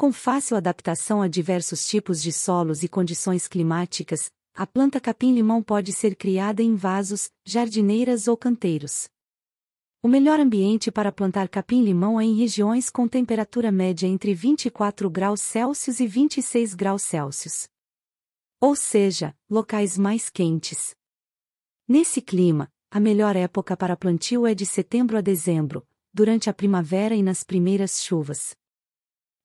Com fácil adaptação a diversos tipos de solos e condições climáticas, a planta capim-limão pode ser criada em vasos, jardineiras ou canteiros. O melhor ambiente para plantar capim-limão é em regiões com temperatura média entre 24 graus Celsius e 26 graus Celsius. Ou seja, locais mais quentes. Nesse clima, a melhor época para plantio é de setembro a dezembro, durante a primavera e nas primeiras chuvas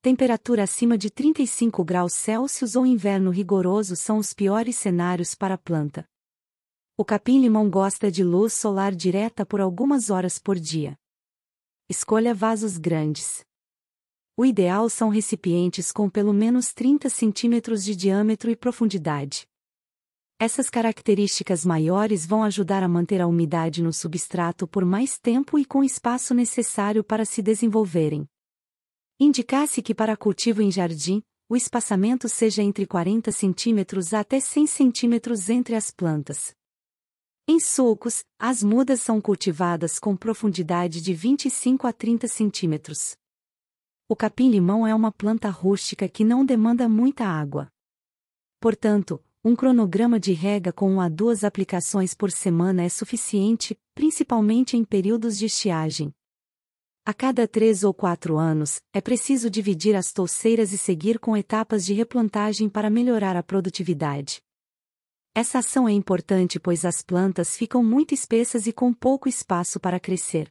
temperatura acima de 35 graus Celsius ou inverno rigoroso são os piores cenários para a planta. O capim-limão gosta de luz solar direta por algumas horas por dia. Escolha vasos grandes. O ideal são recipientes com pelo menos 30 centímetros de diâmetro e profundidade. Essas características maiores vão ajudar a manter a umidade no substrato por mais tempo e com espaço necessário para se desenvolverem. Indicasse que para cultivo em jardim, o espaçamento seja entre 40 centímetros até 100 centímetros entre as plantas. Em sulcos, as mudas são cultivadas com profundidade de 25 a 30 centímetros. O capim-limão é uma planta rústica que não demanda muita água. Portanto, um cronograma de rega com uma a duas aplicações por semana é suficiente, principalmente em períodos de estiagem, a cada três ou quatro anos, é preciso dividir as touceiras e seguir com etapas de replantagem para melhorar a produtividade. Essa ação é importante pois as plantas ficam muito espessas e com pouco espaço para crescer.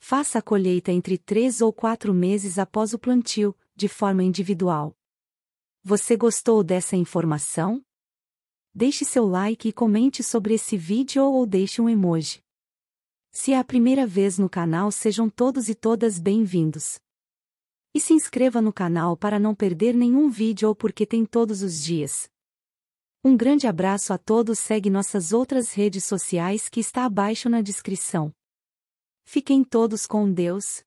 Faça a colheita entre três ou quatro meses após o plantio, de forma individual. Você gostou dessa informação? Deixe seu like e comente sobre esse vídeo ou deixe um emoji. Se é a primeira vez no canal, sejam todos e todas bem-vindos. E se inscreva no canal para não perder nenhum vídeo ou porque tem todos os dias. Um grande abraço a todos, segue nossas outras redes sociais que está abaixo na descrição. Fiquem todos com Deus.